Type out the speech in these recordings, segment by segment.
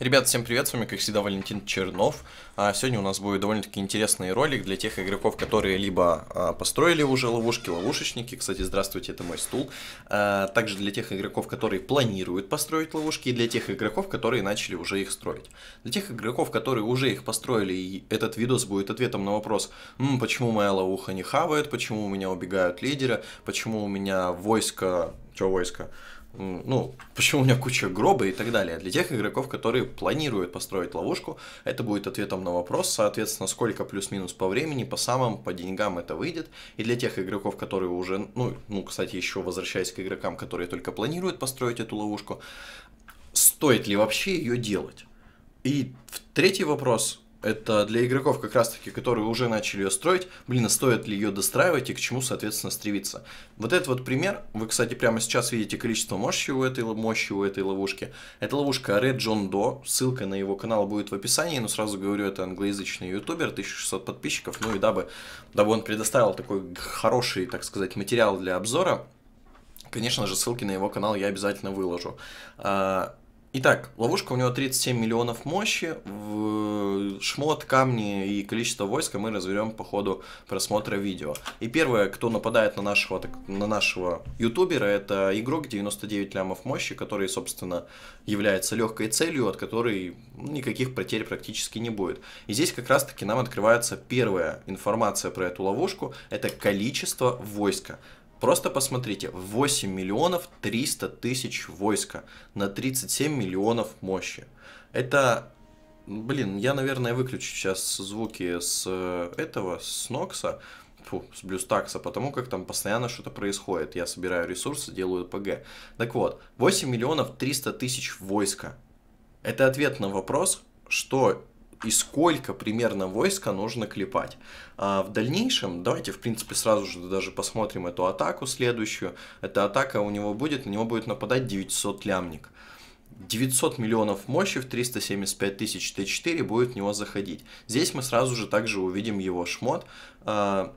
Ребят, всем привет, с вами как всегда Валентин Чернов. А, сегодня у нас будет довольно-таки интересный ролик для тех игроков, которые либо а, построили уже ловушки, ловушечники, кстати, здравствуйте, это мой стул. А, также для тех игроков, которые планируют построить ловушки, и для тех игроков, которые начали уже их строить. Для тех игроков, которые уже их построили, и этот видос будет ответом на вопрос, М, почему моя ловуха не хавает, почему у меня убегают лидеры, почему у меня войско... Чё войско? ну, почему у меня куча гроба и так далее. Для тех игроков, которые планируют построить ловушку, это будет ответом на вопрос, соответственно, сколько плюс-минус по времени, по самым, по деньгам это выйдет. И для тех игроков, которые уже, ну, ну, кстати, еще возвращаясь к игрокам, которые только планируют построить эту ловушку, стоит ли вообще ее делать? И третий вопрос, это для игроков как раз-таки, которые уже начали ее строить, блин, а стоит ли ее достраивать и к чему, соответственно, стремиться. Вот этот вот пример, вы, кстати, прямо сейчас видите количество мощи у этой, мощи у этой ловушки. Это ловушка Red John Doe, ссылка на его канал будет в описании, но сразу говорю, это англоязычный ютубер, 1600 подписчиков, ну и дабы, дабы он предоставил такой хороший, так сказать, материал для обзора, конечно же, ссылки на его канал я обязательно выложу. А, Итак, ловушка у него 37 миллионов мощи, в шмот, камни и количество войска мы разберем по ходу просмотра видео. И первое, кто нападает на нашего, так, на нашего ютубера, это игрок 99 лямов мощи, который, собственно, является легкой целью, от которой никаких потерь практически не будет. И здесь как раз-таки нам открывается первая информация про эту ловушку, это количество войска. Просто посмотрите, 8 миллионов 300 тысяч войска на 37 миллионов мощи. Это, блин, я, наверное, выключу сейчас звуки с э, этого, с Нокса, фу, с Блюстакса, потому как там постоянно что-то происходит. Я собираю ресурсы, делаю ПГ. Так вот, 8 миллионов 300 тысяч войска. Это ответ на вопрос, что и сколько примерно войска нужно клепать. А в дальнейшем, давайте, в принципе, сразу же даже посмотрим эту атаку следующую. Эта атака у него будет, на него будет нападать 900 лямник. 900 миллионов мощи в 375 тысяч Т4 будет в него заходить. Здесь мы сразу же также увидим его шмот. А,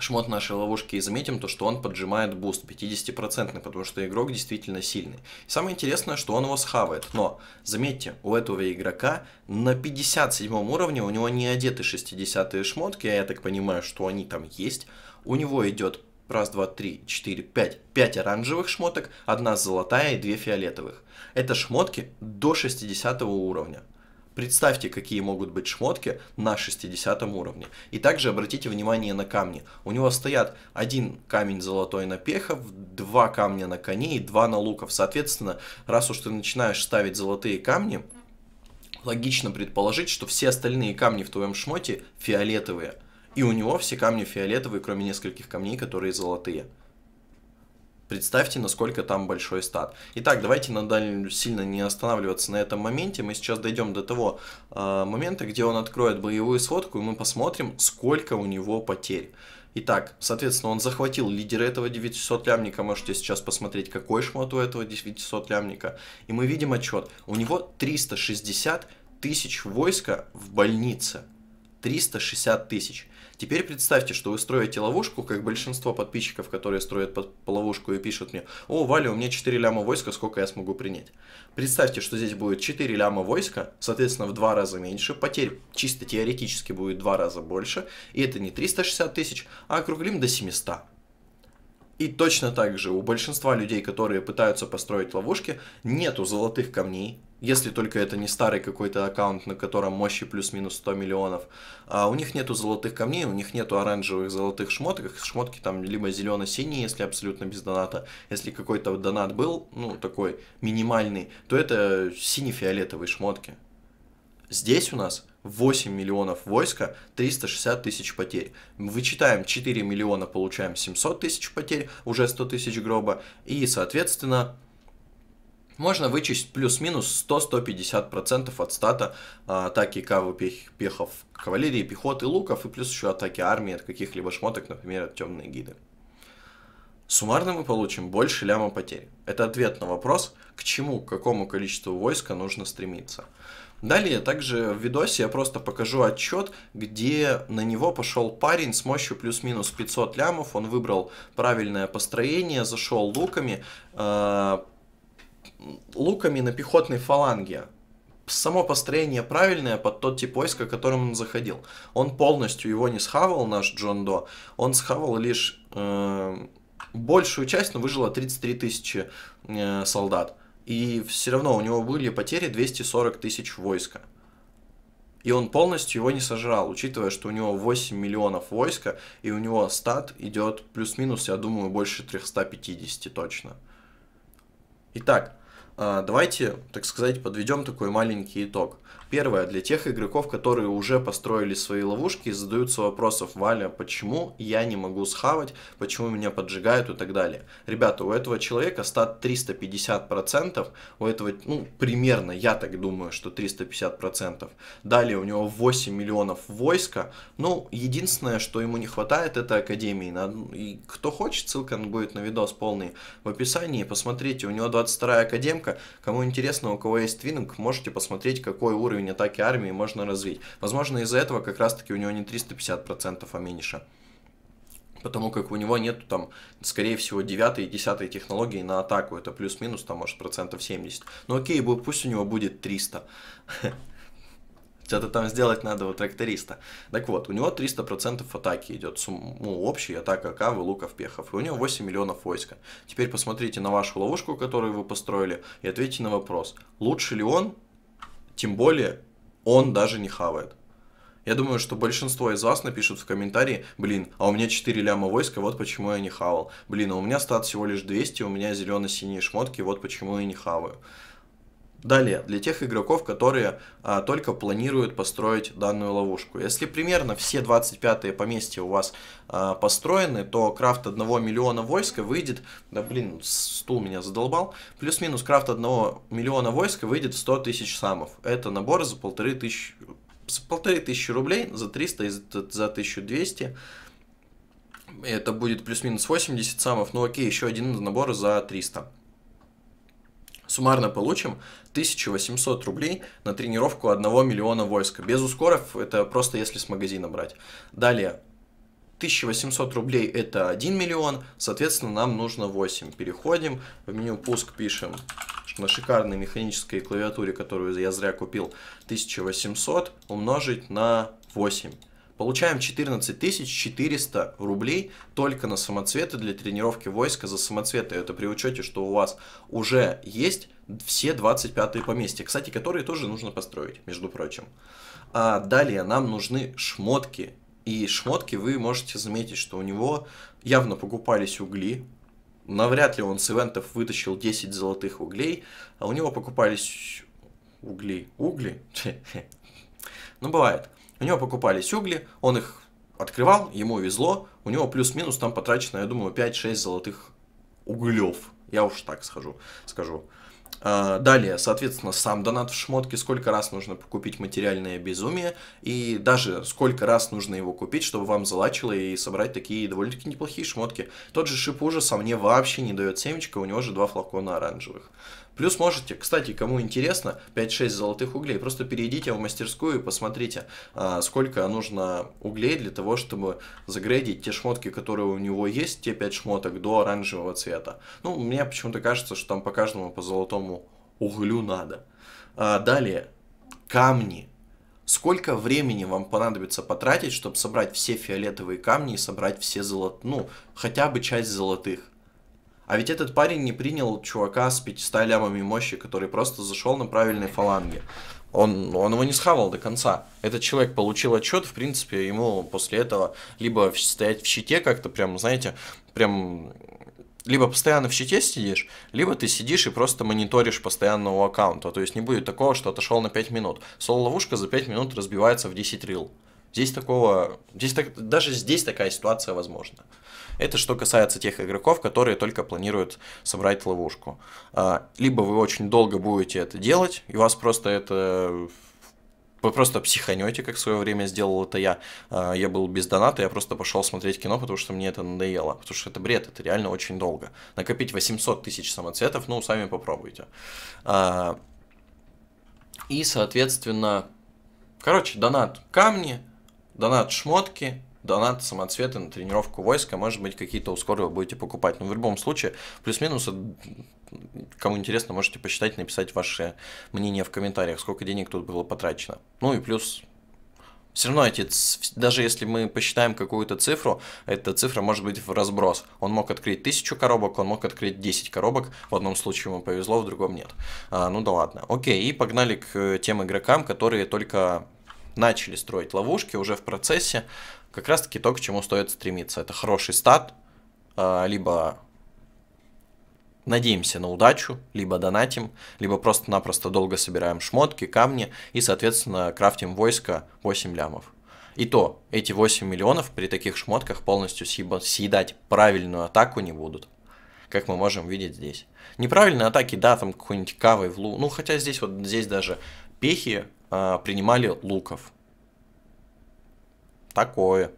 шмот нашей ловушки и заметим то, что он поджимает буст 50%, потому что игрок действительно сильный. самое интересное, что он его схавает, но заметьте, у этого игрока на 57 уровне у него не одеты 60-е шмотки, а я так понимаю, что они там есть, у него идет раз, два, три, четыре, пять, пять оранжевых шмоток, одна золотая и две фиолетовых. Это шмотки до 60 уровня. Представьте, какие могут быть шмотки на 60 уровне. И также обратите внимание на камни. У него стоят один камень золотой на пехов, два камня на коней и два на луков. Соответственно, раз уж ты начинаешь ставить золотые камни, логично предположить, что все остальные камни в твоем шмоте фиолетовые. И у него все камни фиолетовые, кроме нескольких камней, которые золотые. Представьте, насколько там большой стат. Итак, давайте надо сильно не останавливаться на этом моменте. Мы сейчас дойдем до того э, момента, где он откроет боевую сфотку, и мы посмотрим, сколько у него потерь. Итак, соответственно, он захватил лидера этого 900 лямника. Можете сейчас посмотреть, какой шмот у этого 900 лямника. И мы видим отчет. У него 360 тысяч войска в больнице. 360 тысяч. Теперь представьте, что вы строите ловушку, как большинство подписчиков, которые строят под ловушку и пишут мне, о, Валя, у меня 4 ляма войска, сколько я смогу принять? Представьте, что здесь будет 4 ляма войска, соответственно, в 2 раза меньше, потерь чисто теоретически будет в 2 раза больше, и это не 360 тысяч, а округлим до 700. И точно так же у большинства людей, которые пытаются построить ловушки, нету золотых камней, если только это не старый какой-то аккаунт, на котором мощи плюс-минус 100 миллионов. А у них нету золотых камней, у них нету оранжевых золотых шмоток, шмотки там либо зелено-синие, если абсолютно без доната. Если какой-то донат был, ну такой минимальный, то это сине-фиолетовые шмотки. Здесь у нас 8 миллионов войска, 360 тысяч потерь. Вычитаем 4 миллиона, получаем 700 тысяч потерь, уже 100 тысяч гроба. И, соответственно, можно вычесть плюс-минус 100-150% от стата а, атаки кавы пехов, кавалерии, пехоты, луков и плюс еще атаки армии от каких-либо шмоток, например, от темные гиды. Суммарно мы получим больше ляма потерь. Это ответ на вопрос, к чему, к какому количеству войска нужно стремиться. Далее также в видосе я просто покажу отчет, где на него пошел парень с мощью плюс-минус 500 лямов. Он выбрал правильное построение, зашел луками, э, луками на пехотной фаланге. Само построение правильное под тот тип войска, которым он заходил. Он полностью его не схавал, наш Джон До. Он схавал лишь э, большую часть, но выжило 33 тысячи э, солдат. И все равно у него были потери 240 тысяч войска. И он полностью его не сожрал, учитывая, что у него 8 миллионов войска, и у него стат идет плюс-минус, я думаю, больше 350 точно. Итак, а, давайте, так сказать, подведем такой маленький итог. Первое, для тех игроков, которые уже построили свои ловушки, задаются вопросом, Валя, почему я не могу схавать, почему меня поджигают и так далее. Ребята, у этого человека стат 350%, у этого, ну, примерно, я так думаю, что 350%. Далее у него 8 миллионов войска, ну, единственное, что ему не хватает, это академии. И кто хочет, ссылка будет на видос полный в описании, посмотрите, у него 22 академия, человека. Кому интересно, у кого есть твиннинг, можете посмотреть, какой уровень атаки армии можно развить. Возможно, из-за этого как раз-таки у него не 350%, а меньше потому как у него нету там, скорее всего, 9 и 10 технологии на атаку, это плюс-минус, там, может, процентов 70. Ну окей, пусть у него будет 300. Что-то там сделать надо у тракториста. Так вот, у него 300% атаки идет. Сум... Ну, общий атака Кавы, Луков, Пехов. И у него 8 миллионов войска. Теперь посмотрите на вашу ловушку, которую вы построили, и ответьте на вопрос, лучше ли он, тем более он даже не хавает. Я думаю, что большинство из вас напишут в комментарии, блин, а у меня 4 ляма войска, вот почему я не хавал. Блин, а у меня стат всего лишь 200, у меня зелено-синие шмотки, вот почему я не хаваю. Далее, для тех игроков, которые а, только планируют построить данную ловушку. Если примерно все 25-е поместья у вас а, построены, то крафт 1 миллиона войска выйдет... Да блин, стул меня задолбал. Плюс-минус крафт 1 миллиона войска выйдет 100 тысяч самов. Это набор за полторы тысячи... рублей, за 300 и за 1200 это будет плюс-минус 80 самов, ну окей, еще один набор за 300. Суммарно получим 1800 рублей на тренировку 1 миллиона войска. Без ускоров, это просто если с магазина брать. Далее, 1800 рублей это 1 миллион, соответственно, нам нужно 8. Переходим, в меню пуск пишем на шикарной механической клавиатуре, которую я зря купил, 1800 умножить на 8. Получаем 14 400 рублей только на самоцветы для тренировки войска за самоцветы. Это при учете, что у вас уже есть все 25-е поместья, кстати, которые тоже нужно построить, между прочим. А далее нам нужны шмотки. И шмотки вы можете заметить, что у него явно покупались угли. Навряд ли он с ивентов вытащил 10 золотых углей, а у него покупались угли. Угли? Ну, бывает. У него покупались угли, он их открывал, ему везло, у него плюс-минус там потрачено, я думаю, 5-6 золотых углев. Я уж так схожу, скажу. А, далее, соответственно, сам донат в шмотке, сколько раз нужно купить материальное безумие, и даже сколько раз нужно его купить, чтобы вам залачило и собрать такие довольно-таки неплохие шмотки. Тот же шип ужаса мне вообще не дает семечка, у него же два флакона оранжевых. Плюс можете, кстати, кому интересно, 5-6 золотых углей, просто перейдите в мастерскую и посмотрите, а, сколько нужно углей для того, чтобы загрейдить те шмотки, которые у него есть, те 5 шмоток до оранжевого цвета. Ну, мне почему-то кажется, что там по каждому по золотому этому углю надо. А далее, камни. Сколько времени вам понадобится потратить, чтобы собрать все фиолетовые камни и собрать все золотые, ну, хотя бы часть золотых? А ведь этот парень не принял чувака с 500 лямами мощи, который просто зашел на правильной фаланге. Он, он его не схавал до конца. Этот человек получил отчет, в принципе, ему после этого либо стоять в щите как-то прям, знаете, прям либо постоянно в щите сидишь, либо ты сидишь и просто мониторишь постоянно у аккаунта. То есть не будет такого, что отошел на 5 минут. Соло-ловушка за 5 минут разбивается в 10 рил. Здесь такого... Здесь так... Даже здесь такая ситуация возможна. Это что касается тех игроков, которые только планируют собрать ловушку. А, либо вы очень долго будете это делать, и вас просто это вы просто психанете, как в свое время сделал это я. А, я был без доната, я просто пошел смотреть кино, потому что мне это надоело. Потому что это бред, это реально очень долго. Накопить 800 тысяч самоцветов, ну, сами попробуйте. А, и, соответственно, короче, донат камни, донат шмотки, донаты, самоцветы на тренировку войска, может быть, какие-то ускоры вы будете покупать. Но в любом случае, плюс-минус, кому интересно, можете посчитать, написать ваше мнение в комментариях, сколько денег тут было потрачено. Ну и плюс все равно эти, даже если мы посчитаем какую-то цифру, эта цифра может быть в разброс. Он мог открыть тысячу коробок, он мог открыть 10 коробок. В одном случае ему повезло, в другом нет. А, ну да ладно. Окей, и погнали к э, тем игрокам, которые только начали строить ловушки уже в процессе, как раз-таки то, к чему стоит стремиться. Это хороший стат, э, либо надеемся на удачу, либо донатим, либо просто-напросто долго собираем шмотки, камни и, соответственно, крафтим войско 8 лямов. И то, эти 8 миллионов при таких шмотках полностью съедать правильную атаку не будут, как мы можем видеть здесь. Неправильные атаки, да, там какой-нибудь кавой в лу... Ну, хотя здесь вот, здесь даже пехи а, принимали Луков. Такое.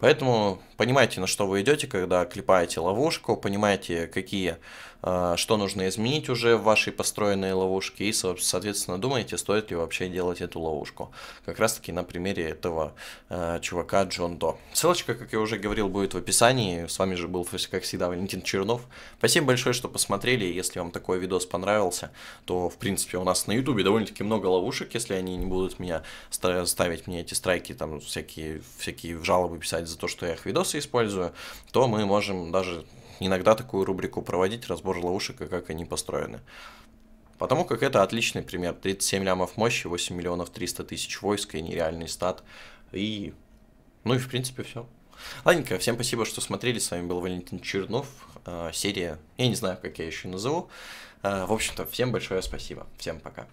Поэтому понимаете, на что вы идете, когда клепаете ловушку, понимаете, какие, э, что нужно изменить уже в вашей построенной ловушке, и, соответственно, думаете, стоит ли вообще делать эту ловушку. Как раз-таки на примере этого э, чувака Джон До. Ссылочка, как я уже говорил, будет в описании. С вами же был, как всегда, Валентин Чернов. Спасибо большое, что посмотрели. Если вам такой видос понравился, то, в принципе, у нас на YouTube довольно-таки много ловушек, если они не будут меня ставить мне эти страйки, там всякие, всякие жалобы писать за то, что я их видос ресурсы использую, то мы можем даже иногда такую рубрику проводить, разбор ловушек и как они построены. Потому как это отличный пример. 37 лямов мощи, 8 миллионов 300 тысяч войск и нереальный стат. И... Ну и в принципе все. Ладненько, всем спасибо, что смотрели. С вами был Валентин Чернов. Э, серия, я не знаю, как я еще назову. Э, в общем-то, всем большое спасибо. Всем пока.